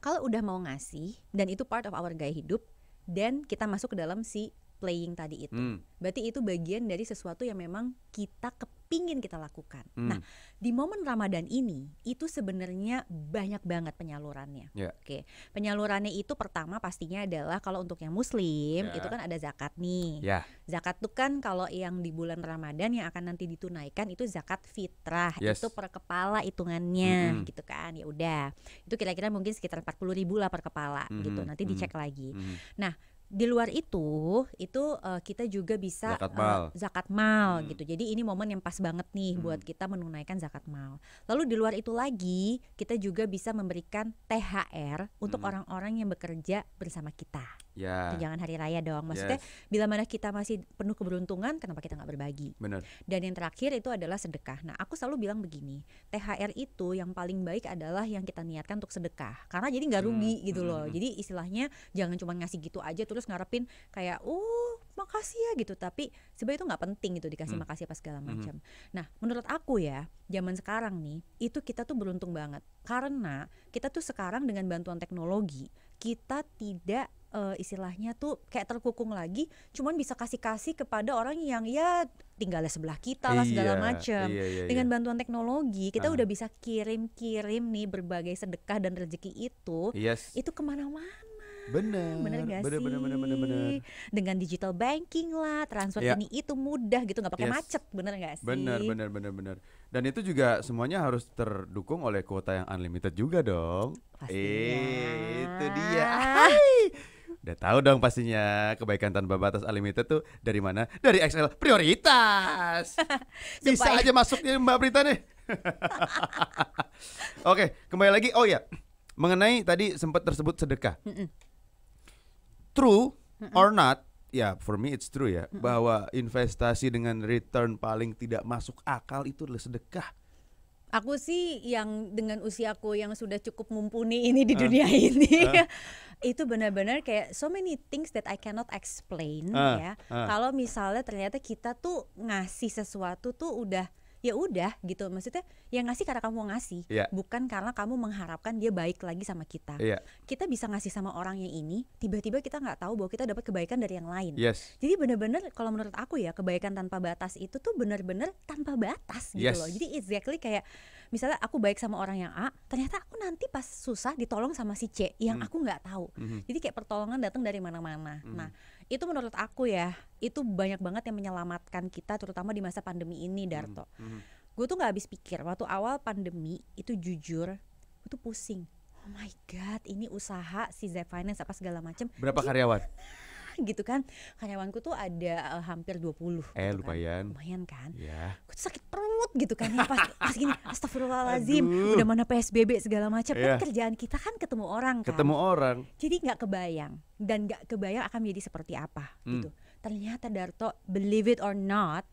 kalau udah mau ngasih dan itu part of our gaya hidup dan kita masuk ke dalam si playing tadi itu. Hmm. Berarti itu bagian dari sesuatu yang memang kita kepingin kita lakukan. Hmm. Nah, di momen Ramadan ini itu sebenarnya banyak banget penyalurannya. Yeah. Oke. Penyalurannya itu pertama pastinya adalah kalau untuk yang muslim yeah. itu kan ada zakat nih. Yeah. Zakat itu kan kalau yang di bulan Ramadan yang akan nanti ditunaikan itu zakat fitrah. Yes. Itu per kepala hitungannya mm -hmm. gitu kan. Ya udah. Itu kira-kira mungkin sekitar 40 ribu lah per kepala mm -hmm. gitu. Nanti dicek mm -hmm. lagi. Mm -hmm. Nah, di luar itu itu uh, kita juga bisa zakat eh, mal, uh, zakat mal hmm. gitu. Jadi ini momen yang pas banget nih hmm. buat kita menunaikan zakat mal. Lalu di luar itu lagi kita juga bisa memberikan THR untuk hmm. orang-orang hmm. yang bekerja bersama kita yeah. tunjangan hari raya dong. Maksudnya yes. bila mana kita masih penuh keberuntungan, kenapa kita nggak berbagi? Bener. Dan yang terakhir itu adalah sedekah. Nah, aku selalu bilang begini, THR itu yang paling baik adalah yang kita niatkan untuk sedekah, karena jadi nggak hmm, rugi gitu hmm. gitu loh. Hmm, hmm. Jadi istilahnya jangan cuma ngasih gitu aja terus ngarepin kayak, uh makasih ya gitu, tapi sebenarnya itu nggak penting gitu dikasih hmm. makasih apa segala hmm, macam. Hmm. Nah, menurut aku ya, zaman sekarang nih, itu kita tuh beruntung banget karena kita tuh sekarang dengan bantuan teknologi kita tidak uh, istilahnya tuh kayak terkukung lagi cuman bisa kasih-kasih kepada orang yang ya tinggalnya sebelah kita lah segala iya, macam. Iya, iya, Dengan iya. bantuan teknologi kita uh. udah bisa kirim-kirim nih berbagai sedekah dan rezeki itu yes. itu kemana-mana. Bener, bener gak bener, sih? Bener, bener, bener, bener. Dengan digital banking lah, transfer ya. ini itu mudah gitu, nggak pakai yes. macet, bener gak sih? Bener, bener, bener, bener. Dan itu juga semuanya harus terdukung oleh kuota yang unlimited juga dong. Pastinya. Eh, itu dia. Udah tahu dong pastinya kebaikan tanpa batas unlimited tuh dari mana? Dari XL prioritas. Bisa aja masuknya Mbak Prita nih. Oke, kembali lagi. Oh ya, mengenai tadi sempat tersebut sedekah. True or not? Ya, for me it's true ya bahwa investasi dengan return paling tidak masuk akal itu adalah sedekah. Aku sih yang dengan usiaku yang sudah cukup mumpuni ini di uh. dunia ah. ini, uh. itu benar-benar kayak so many things that I cannot explain uh. ya. Uh. Kalau misalnya ternyata kita tuh ngasih sesuatu tuh udah ya udah gitu maksudnya yang ngasih karena kamu ngasih yeah. bukan karena kamu mengharapkan dia baik lagi sama kita yeah. kita bisa ngasih sama orang yang ini tiba-tiba kita nggak tahu bahwa kita dapat kebaikan dari yang lain yes. jadi benar-benar kalau menurut aku ya kebaikan tanpa batas itu tuh benar-benar tanpa batas gitu yes. loh jadi exactly kayak misalnya aku baik sama orang yang A ternyata aku nanti pas susah ditolong sama si C yang mm. aku nggak tahu hmm. jadi kayak pertolongan datang dari mana-mana hmm. nah itu menurut aku ya itu banyak banget yang menyelamatkan kita terutama di masa pandemi ini hmm, Darto mm -hmm. gue tuh nggak habis pikir waktu awal pandemi itu jujur gue tuh pusing oh my god ini usaha si Z Finance apa segala macam berapa karyawan gitu kan karyawanku tuh ada uh, hampir 20 eh gitu kan. lumayan kan. lumayan kan ya. aku tuh sakit perut gitu kan pas, pas gini astagfirullahalazim udah mana PSBB segala macam yeah. kan iya. kerjaan kita kan ketemu orang kan ketemu orang jadi gak kebayang dan gak kebayang akan menjadi seperti apa gitu. hmm. gitu ternyata Darto believe it or not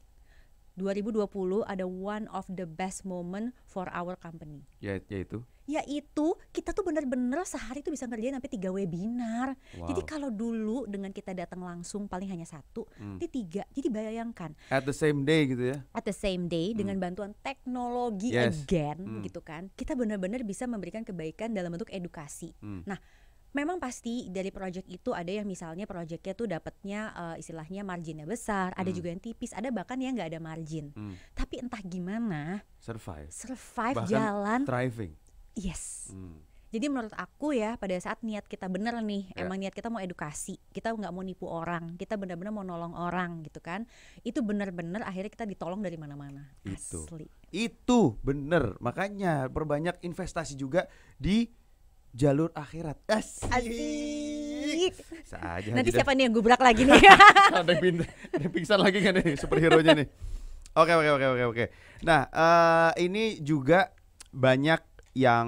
2020 ada one of the best moment for our company. Ya, yaitu? Yaitu kita tuh benar-benar sehari tuh bisa ngerjain sampai tiga webinar. Wow. Jadi kalau dulu dengan kita datang langsung paling hanya satu, hmm. ini tiga. Jadi bayangkan. At the same day gitu ya? At the same day hmm. dengan bantuan teknologi yes. again hmm. gitu kan. Kita benar-benar bisa memberikan kebaikan dalam bentuk edukasi. Hmm. Nah memang pasti dari proyek itu ada yang misalnya proyeknya tuh dapatnya uh, istilahnya marginnya besar, hmm. ada juga yang tipis, ada bahkan yang nggak ada margin. Hmm. Tapi entah gimana survive, survive bahkan jalan, thriving. Yes. Hmm. Jadi menurut aku ya pada saat niat kita bener nih, yeah. emang niat kita mau edukasi, kita nggak mau nipu orang, kita benar-benar mau nolong orang gitu kan, itu bener-bener akhirnya kita ditolong dari mana-mana. Itu, Asli. itu bener. Makanya perbanyak investasi juga di jalur akhirat. Yes. Asik. Saja. Nanti siapa nih yang gubrak lagi nih? ada yang pindah, pingsan lagi kan nih superhero nya nih. Oke oke oke oke oke. Nah uh, ini juga banyak yang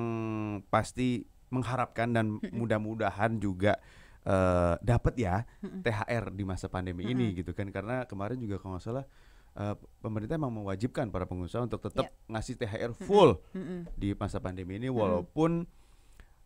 pasti mengharapkan dan mudah-mudahan juga uh, eh, dapat ya THR di masa pandemi ini gitu kan karena kemarin juga kalau nggak salah uh, pemerintah emang mewajibkan para pengusaha untuk tetap iya. ngasih THR full di masa pandemi ini walaupun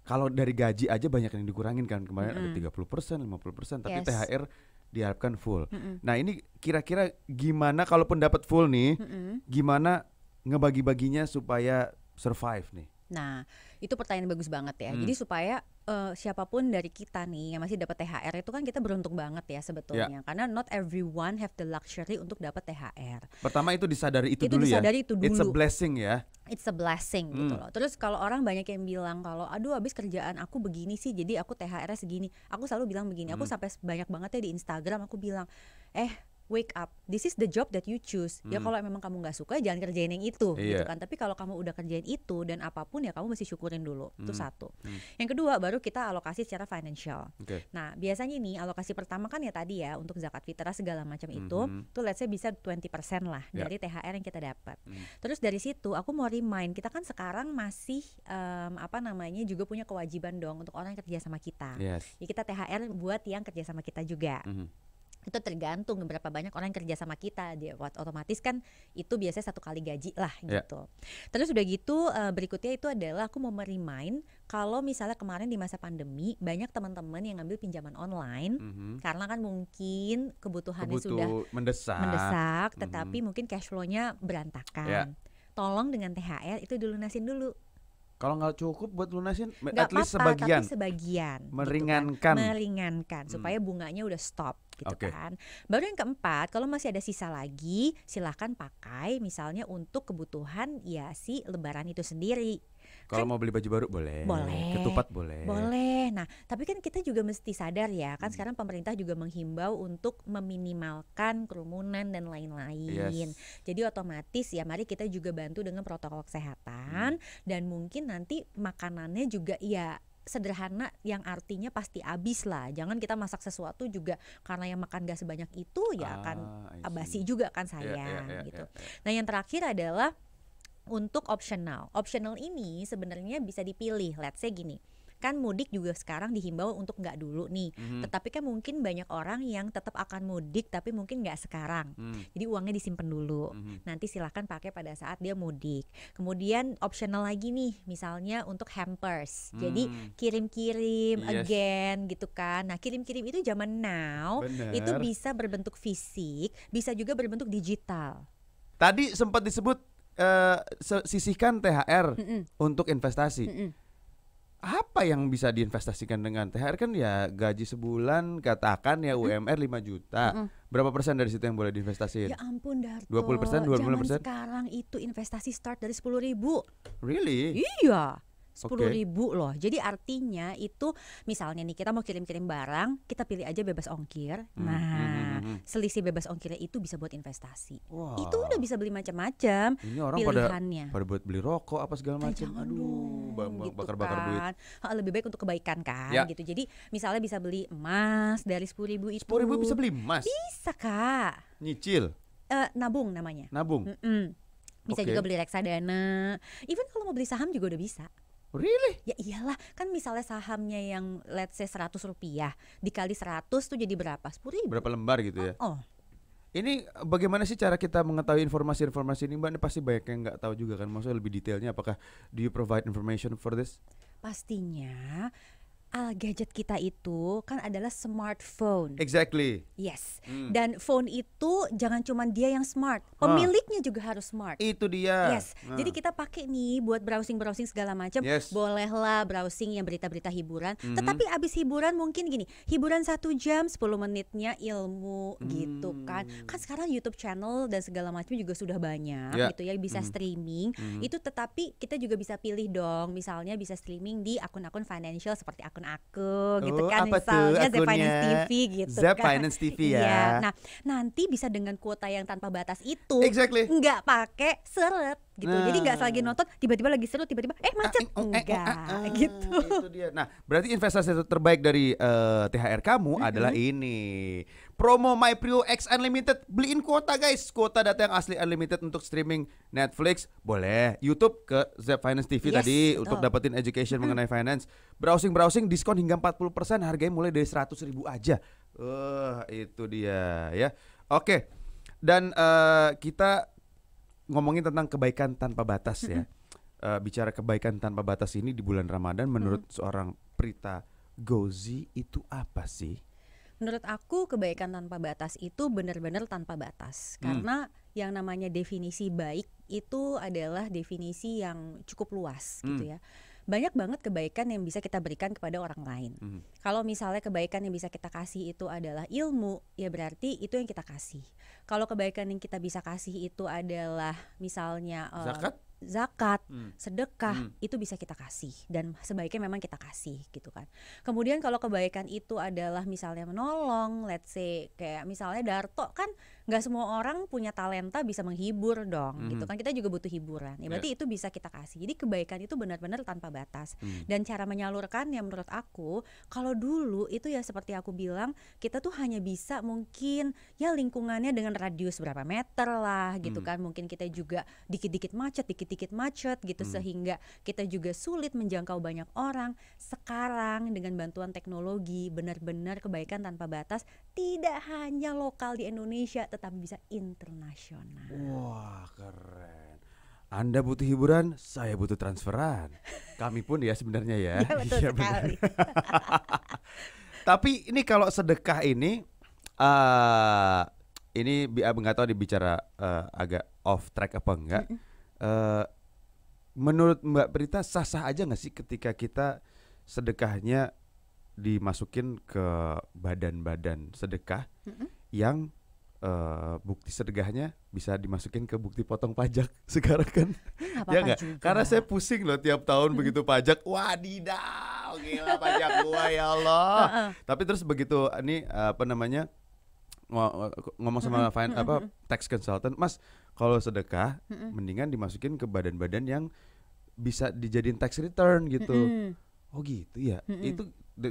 kalau dari gaji aja banyak yang dikurangin kan kemarin mm -hmm. ada 30 persen 50 persen tapi yes. THR diharapkan full mm -hmm. nah ini kira-kira gimana kalau pendapat full nih mm -hmm. gimana ngebagi-baginya supaya survive nih nah itu pertanyaan bagus banget ya. Hmm. Jadi supaya uh, siapapun dari kita nih yang masih dapat THR itu kan kita beruntung banget ya sebetulnya yeah. karena not everyone have the luxury untuk dapat THR. Pertama itu disadari itu, itu dulu ya. disadari ya. Itu dulu. It's a blessing ya. It's a blessing gitu hmm. gitu loh. Terus kalau orang banyak yang bilang kalau aduh habis kerjaan aku begini sih jadi aku thr segini. Aku selalu bilang begini, hmm. aku sampai banyak banget ya di Instagram aku bilang, "Eh, wake up this is the job that you choose ya, hmm. ya kalau memang kamu nggak suka jangan kerjain yang itu yeah. gitu iya. kan tapi kalau kamu udah kerjain itu dan apapun ya kamu masih syukurin dulu hmm. itu satu hmm. yang kedua baru kita alokasi secara financial okay. nah biasanya ini alokasi pertama kan ya tadi ya untuk zakat fitrah segala macam hmm. itu tuh let's say bisa 20% lah yeah. dari THR yang kita dapat hmm. terus dari situ aku mau remind kita kan sekarang masih um, apa namanya juga punya kewajiban dong untuk orang yang kerja sama kita yes. ya kita THR buat yang kerja sama kita juga hmm itu tergantung berapa banyak orang yang kerja sama kita dia otomatis kan itu biasanya satu kali gaji lah yeah. gitu terus udah gitu eh, berikutnya itu adalah aku mau merimain kalau misalnya kemarin di masa pandemi banyak teman-teman yang ngambil pinjaman online mm -hmm. karena kan mungkin kebutuhannya Kebutuh sudah mendesak mendesak tetapi mm -hmm. mungkin cash flow-nya berantakan yeah. tolong dengan THR itu dilunasin dulu kalau nggak cukup buat lunasin, gak at least sebagian. Tapi sebagian. Meringankan. Gitu kan. Meringankan hmm. supaya bunganya udah stop gitu okay. kan. Baru yang keempat, kalau masih ada sisa lagi, silahkan pakai misalnya untuk kebutuhan ya si lebaran itu sendiri kalau kan, mau beli baju baru boleh. Boleh. Ketupat boleh. Boleh. Nah, tapi kan kita juga mesti sadar ya, kan hmm. sekarang pemerintah juga menghimbau untuk meminimalkan kerumunan dan lain-lain. Yes. Jadi otomatis ya mari kita juga bantu dengan protokol kesehatan hmm. dan mungkin nanti makanannya juga ya sederhana yang artinya pasti habis lah. Jangan kita masak sesuatu juga karena yang makan gak sebanyak itu ya ah, akan basi juga kan ya, ya, sayang yeah, yeah, yeah, gitu. Ya, nah, yang terakhir adalah untuk optional. Optional ini sebenarnya bisa dipilih. Let's say gini, kan mudik juga sekarang dihimbau untuk nggak dulu nih. Mm-hmm. Tetapi kan mungkin banyak orang yang tetap akan mudik tapi mungkin nggak sekarang. Mm. Jadi uangnya disimpan dulu. Mm-hmm. Nanti silahkan pakai pada saat dia mudik. Kemudian optional lagi nih, misalnya untuk hampers. Mm. Jadi hmm. kirim-kirim yes. again gitu kan. Nah kirim-kirim itu zaman now Bener. itu bisa berbentuk fisik, bisa juga berbentuk digital. Tadi sempat disebut uh, sisihkan THR mm -mm. untuk investasi. Mm -mm. Apa yang bisa diinvestasikan dengan THR kan ya gaji sebulan katakan ya UMR lima 5 juta. Mm -mm. Berapa persen dari situ yang boleh diinvestasikan? Ya ampun Darto. 20 persen, 25 persen. sekarang itu investasi start dari 10 ribu. Really? Iya sepuluh okay. ribu loh. Jadi artinya itu misalnya nih kita mau kirim-kirim barang, kita pilih aja bebas ongkir. Hmm. Nah, hmm. hmm, hmm, hmm. selisih bebas ongkirnya itu bisa buat investasi. Wow. Itu udah bisa beli macam-macam. pilihannya. pada, pada buat beli rokok apa segala macam. Aduh, gitu bakar-bakar gitu kan. duit. Lebih baik untuk kebaikan kan, ya. gitu. Jadi misalnya bisa beli emas dari sepuluh ribu itu. Sepuluh ribu bisa beli emas? Bisa kak. Nyicil? Uh, nabung namanya. Nabung. Mm -mm. Bisa okay. juga beli reksadana. Even kalau mau beli saham juga udah bisa. Really? Ya iyalah, kan misalnya sahamnya yang let's say 100 rupiah dikali 100 tuh jadi berapa? 10 ribu. Berapa lembar gitu ya? Oh. oh. Ini eh, bagaimana sih cara kita mengetahui informasi-informasi ini Mbak? Ini pasti banyak yang nggak tahu juga kan. Maksudnya lebih detailnya apakah do you provide information for this? Pastinya al gadget kita itu kan adalah smartphone. Exactly. Yes. Hmm. Dan phone itu jangan cuma dia yang smart, ah. pemiliknya huh. juga harus smart. Itu dia. Yes. Huh. Ah. Jadi kita pakai nih buat browsing-browsing segala macam. Yes. Bolehlah browsing yang berita-berita hiburan. Mm -hmm. Tetapi abis hiburan mungkin gini, hiburan satu jam 10 menitnya ilmu hmm. gitu kan. Kan sekarang YouTube channel dan segala macam juga sudah banyak yeah. gitu ya bisa mm -hmm. streaming. Mm -hmm. Itu tetapi kita juga bisa pilih dong, misalnya bisa streaming di akun-akun financial seperti akun aku gitu oh, kan apa misalnya tuh, Finance TV gitu The kan. Finance TV ya. ya. Nah, nanti bisa dengan kuota yang tanpa batas itu. Exactly. Enggak pakai seret gitu. Nah. Jadi nggak lagi nonton tiba-tiba lagi seru tiba-tiba eh macet ah, enggak eh, eh, eh, ah, ah, gitu. Itu dia. Nah, berarti investasi terbaik dari uh, THR kamu adalah ini promo MyPrio X Unlimited. Beliin kuota guys, kuota data yang asli unlimited untuk streaming Netflix, boleh. YouTube ke Z Finance TV yes, tadi betul. untuk dapetin education hmm. mengenai finance. Browsing-browsing diskon hingga 40%, harganya mulai dari 100 ribu aja. Uh, itu dia ya. Oke. Okay. Dan uh, kita ngomongin tentang kebaikan tanpa batas ya. Uh, bicara kebaikan tanpa batas ini di bulan Ramadan menurut hmm. seorang Prita Gozi itu apa sih? menurut aku kebaikan tanpa batas itu benar-benar tanpa batas hmm. karena yang namanya definisi baik itu adalah definisi yang cukup luas hmm. gitu ya banyak banget kebaikan yang bisa kita berikan kepada orang lain. Mm. Kalau misalnya kebaikan yang bisa kita kasih itu adalah ilmu, ya berarti itu yang kita kasih. Kalau kebaikan yang kita bisa kasih itu adalah misalnya zakat. Uh, zakat, hmm. sedekah hmm. itu bisa kita kasih dan sebaiknya memang kita kasih gitu kan. Kemudian kalau kebaikan itu adalah misalnya menolong, let's say kayak misalnya Darto kan nggak semua orang punya talenta bisa menghibur dong mm gitu mhm. kan kita juga butuh hiburan ya berarti yeah. itu bisa kita kasih jadi kebaikan itu benar-benar tanpa batas mm. dan cara menyalurkan menyalurkannya menurut aku kalau dulu itu ya seperti aku bilang kita tuh hanya bisa mungkin ya lingkungannya dengan radius berapa meter lah gitu mm. kan mungkin kita juga dikit-dikit macet dikit-dikit macet gitu mm. sehingga kita juga sulit menjangkau banyak orang sekarang dengan bantuan teknologi benar-benar kebaikan tanpa batas tidak hanya lokal di Indonesia tetapi bisa internasional. Wah, keren. Anda butuh hiburan, saya butuh transferan. Kami pun ya sebenarnya ya. Iya betul ya, sekali. Tapi ini kalau sedekah ini uh, ini eh, nggak tahu dibicara uh, agak off track apa enggak. Uh, menurut Mbak Prita sah-sah aja nggak sih ketika kita sedekahnya dimasukin ke badan-badan sedekah mm -hmm. yang Eh, bukti sedekahnya bisa dimasukin ke bukti potong pajak sekarang kan apa ya nggak karena saya pusing loh tiap tahun begitu pajak wah wadidaw gila pajak gua ya Allah tapi terus begitu ini apa namanya ngomong sama fine, apa tax consultant mas kalau sedekah mendingan dimasukin ke badan-badan yang bisa dijadiin tax return gitu oh gitu ya itu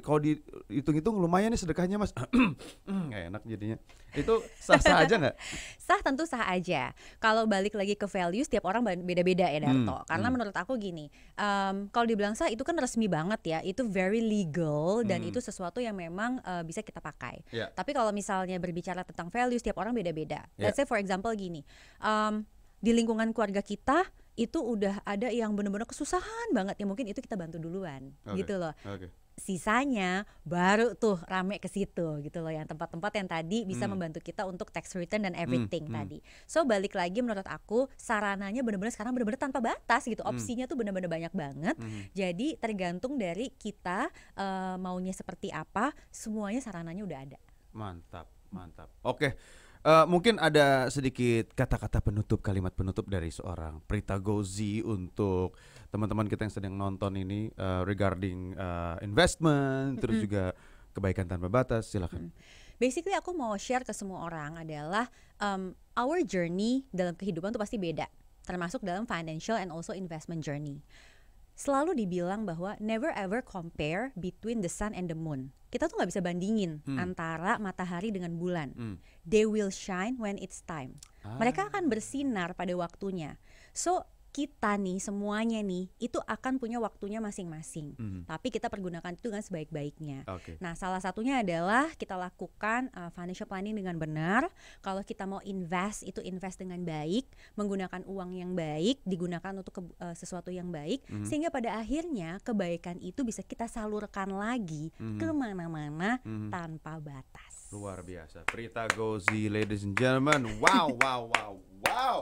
kalau dihitung-hitung lumayan nih sedekahnya mas Gak enak jadinya itu sah sah aja nggak sah tentu sah aja kalau balik lagi ke value setiap orang beda beda ya Darto hmm, hmm. karena hmm. menurut aku gini um, kalau dibilang sah itu kan resmi banget ya itu very legal dan hmm. itu sesuatu yang memang uh, bisa kita pakai yeah. tapi kalau misalnya berbicara tentang value setiap orang beda beda yeah. let's say for example gini um, di lingkungan keluarga kita itu udah ada yang benar-benar kesusahan banget ya mungkin itu kita bantu duluan okay. gitu loh okay sisanya baru tuh rame ke situ gitu loh yang tempat-tempat yang tadi bisa hmm. membantu kita untuk tax return dan hmm, everything hmm. tadi. So balik lagi menurut aku sarananya benar-benar sekarang benar-benar tanpa batas gitu. Hmm. Opsinya hmm. tuh benar-benar banyak banget. Hmm. Jadi tergantung dari kita e, maunya seperti apa, semuanya sarananya udah ada. Mantap, mantap. Oke. Okay. Uh, mungkin ada sedikit kata-kata penutup, kalimat penutup dari seorang Prita Gozi untuk teman-teman kita yang sedang nonton ini uh, regarding uh, investment, -hmm. terus juga kebaikan tanpa batas. Silakan. Mm. basically aku mau share ke semua orang adalah um, our journey dalam kehidupan itu pasti beda termasuk dalam financial and also investment journey selalu dibilang bahwa never ever compare between the sun and the moon kita tuh nggak bisa bandingin hmm. antara matahari dengan bulan. Hmm. They will shine when it's time. Ah. Mereka akan bersinar pada waktunya. So kita nih semuanya nih itu akan punya waktunya masing-masing. Mm-hmm. Tapi kita pergunakan itu dengan sebaik-baiknya. Okay. Nah, salah satunya adalah kita lakukan uh, financial planning dengan benar. Kalau kita mau invest itu invest dengan baik, menggunakan uang yang baik, digunakan untuk ke, uh, eh, sesuatu yang baik mm-hmm. sehingga pada akhirnya kebaikan itu bisa kita salurkan lagi mm-hmm. kemana-mana mm-hmm. tanpa batas. Luar biasa. Prita Gozi, ladies and gentlemen. Wow, wow, wow, wow.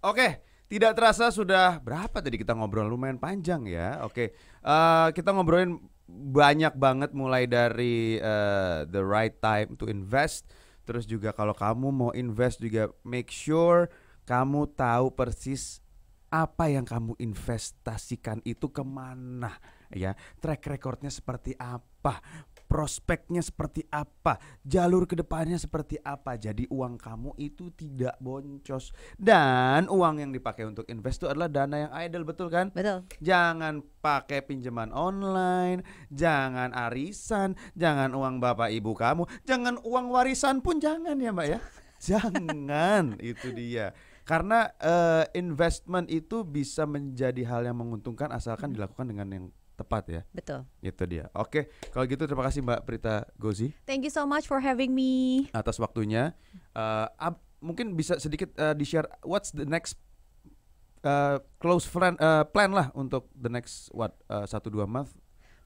Oke. Okay. Tidak terasa sudah berapa tadi kita ngobrol lumayan panjang ya. Oke, okay. uh, eh, kita ngobrolin banyak banget mulai dari uh, the right time to invest. Terus juga kalau kamu mau invest juga make sure kamu tahu persis apa yang kamu investasikan itu kemana ya track recordnya seperti apa prospeknya seperti apa, jalur kedepannya seperti apa. Jadi uang kamu itu tidak boncos dan uang yang dipakai untuk invest itu adalah dana yang idle betul kan? Betul. Jangan pakai pinjaman online, jangan arisan, jangan uang bapak ibu kamu, jangan uang warisan pun jangan ya mbak ya. jangan itu dia karena uh, investment itu bisa menjadi hal yang menguntungkan asalkan dilakukan dengan yang tepat ya. Betul. Itu dia. Oke, kalau gitu terima kasih Mbak Prita Gozi. Thank you so much for having me. Atas waktunya. Uh, eh, ab, mungkin bisa sedikit uh, di-share what's the next uh, close friend uh, plan lah untuk the next what uh, dua month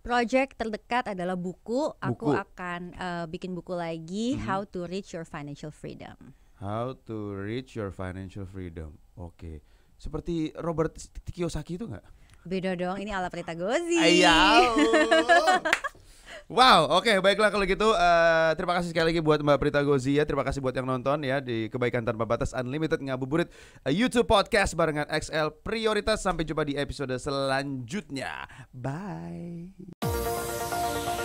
Project terdekat adalah buku. buku. Aku akan uh, bikin buku lagi mm-hmm. How to Reach Your Financial Freedom. How to Reach Your Financial Freedom. Oke. Okay. Seperti Robert Kiyosaki itu nggak? Beda dong, ini ala Prita Gozi. Iya. Wow, oke okay, baiklah kalau gitu uh, terima kasih sekali lagi buat Mbak Prita Gozi ya, terima kasih buat yang nonton ya di Kebaikan Tanpa Batas Unlimited ngabuburit uh, YouTube podcast barengan XL Prioritas sampai jumpa di episode selanjutnya. Bye.